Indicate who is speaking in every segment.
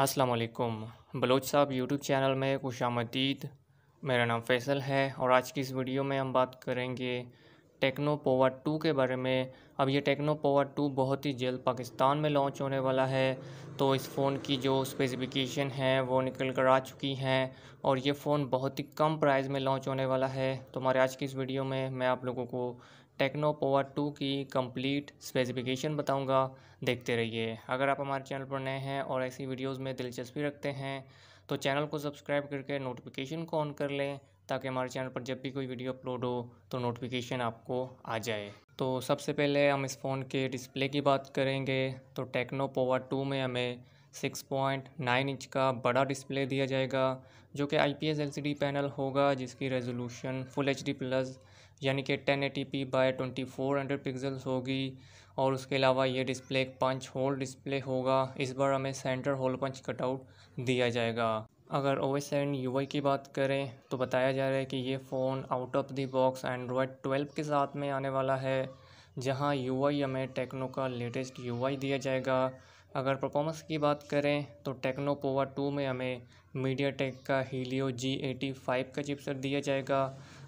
Speaker 1: अस्सलाम बलोच साहब YouTube channel में खुश आमदीद मेरा नाम फैसल है और आज की इस वीडियो में हम बात करेंगे टेक्नो पावर टू के बारे में अब ये टेक्नो पावर टू बहुत ही जल्द पाकिस्तान में लॉन्च होने वाला है तो इस फ़ोन की जो स्पेसिफिकेशन है वो निकल कर आ चुकी हैं और ये फ़ोन बहुत ही कम प्राइस में लॉन्च होने वाला है तो हमारे आज की इस वीडियो में मैं आप लोगों को टेक्नो पोवर टू की कंप्लीट स्पेसिफिकेशन बताऊंगा देखते रहिए अगर आप हमारे चैनल पर नए हैं और ऐसी वीडियोस में दिलचस्पी रखते हैं तो चैनल को सब्सक्राइब करके नोटिफिकेशन को ऑन कर लें ताकि हमारे चैनल पर जब भी कोई वीडियो अपलोड हो तो नोटिफिकेशन आपको आ जाए तो सबसे पहले हम इस फ़ोन के डिस्प्ले की बात करेंगे तो टेक्नो पोवर टू में हमें सिक्स पॉइंट नाइन इंच का बड़ा डिस्प्ले दिया जाएगा जो कि I P S L C D panel होगा जिसकी resolution full H D plus यानी कि ten eighty P by twenty four hundred pixels होगी और उसके अलावा ये डिस्प्ले एक पंच होल डिस्प्ले होगा इस बार हमें सेंटर होल पंच कटआउट दिया जाएगा अगर O S and U I की बात करें तो बताया जा रहा है कि ये phone out of the box Android twelve के साथ में आने वाला है जहाँ यू आई हमें टेक्नो का लेटेस्ट यू आई दिया जाएगा अगर परफॉर्मेंस की बात करें तो टेक्नो पोवा टू में हमें मीडिया टेक का हीलियो जी एटी फाइव का चिपसेट दिया जाएगा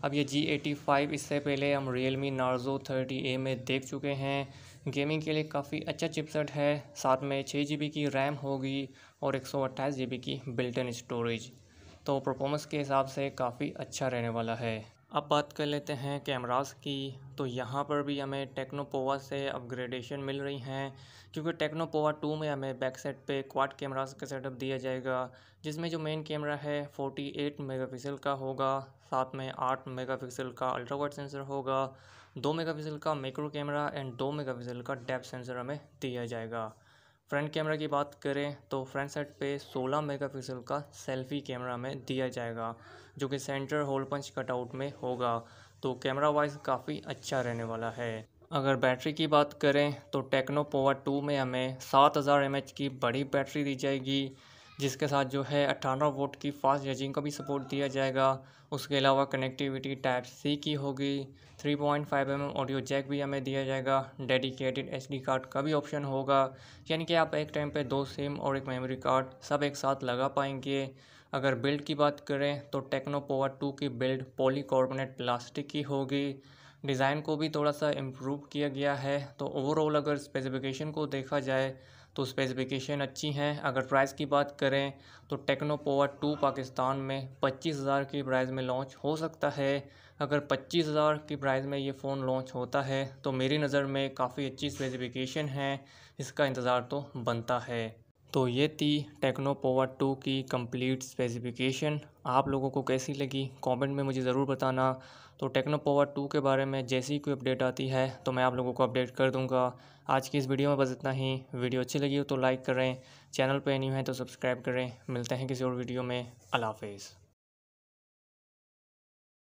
Speaker 1: अब ये जी एटी फाइव इससे पहले हम Realme Narzo thirty A में देख चुके हैं गेमिंग के लिए काफ़ी अच्छा चिपसेट है साथ में छः जी बी की रैम होगी और एक सौ अट्ठाईस जी बी की बिल्टन स्टोरेज तो परफॉर्मेंस के हिसाब से काफ़ी अच्छा रहने वाला है अब बात कर लेते हैं कैमरास की तो यहाँ पर भी हमें टेक्नोपोवा से अपग्रेडेशन मिल रही हैं क्योंकि टेक्नोपोवा टू में हमें बैक सेट पे क्वाड कैमरास का सेटअप दिया जाएगा जिसमें जो मेन कैमरा है 48 मेगापिक्सल का होगा साथ में 8 मेगापिक्सल का अल्ट्रा वाइड सेंसर होगा 2 मेगापिक्सल का मेक्रो कैमरा एंड 2 मेगापिक्सल का डेप्थ सेंसर हमें दिया जाएगा फ्रंट कैमरा की बात करें तो फ्रंट साइड पे 16 मेगापिक्सल का सेल्फी कैमरा में दिया जाएगा जो कि सेंटर होल पंच कटआउट में होगा तो कैमरा वाइज काफ़ी अच्छा रहने वाला है अगर बैटरी की बात करें तो टेक्नो पोवा टू में हमें सात हज़ार एम की बड़ी बैटरी दी जाएगी जिसके साथ जो है अट्ठारह वोट की फास्ट चार्जिंग का भी सपोर्ट दिया जाएगा उसके अलावा कनेक्टिविटी टाइप सी की होगी three point five M audio jack भी हमें दिया जाएगा डेडिकेटेड एच डी कार्ड का भी ऑप्शन होगा यानी कि आप एक टाइम पे दो सिम और एक मेमोरी कार्ड सब एक साथ लगा पाएंगे अगर बिल्ड की बात करें तो टेक्नो पावर टू की बिल्ड पॉलीकार्बोनेट प्लास्टिक की होगी डिज़ाइन को भी थोड़ा सा इम्प्रूव किया गया है तो ओवरऑल अगर स्पेसिफिकेशन को देखा जाए तो स्पेसिफिकेशन अच्छी हैं अगर प्राइस की बात करें तो टेक्नो पोवा टू पाकिस्तान में पच्चीस हज़ार की प्राइस में लॉन्च हो सकता है अगर पच्चीस हज़ार की प्राइस में ये फ़ोन लॉन्च होता है तो मेरी नज़र में काफ़ी अच्छी स्पेसिफिकेशन है इसका इंतज़ार तो बनता है तो ये थी टेक्नो पावर टू की कंप्लीट स्पेसिफिकेशन आप लोगों को कैसी लगी कमेंट में मुझे ज़रूर बताना तो टेक्नो पावर टू के बारे में जैसी कोई अपडेट आती है तो मैं आप लोगों को अपडेट कर दूंगा आज की इस वीडियो में बस इतना ही वीडियो अच्छी लगी हो तो लाइक करें चैनल पर न्यू है तो सब्सक्राइब करें मिलते हैं किसी और वीडियो में अलाफेज़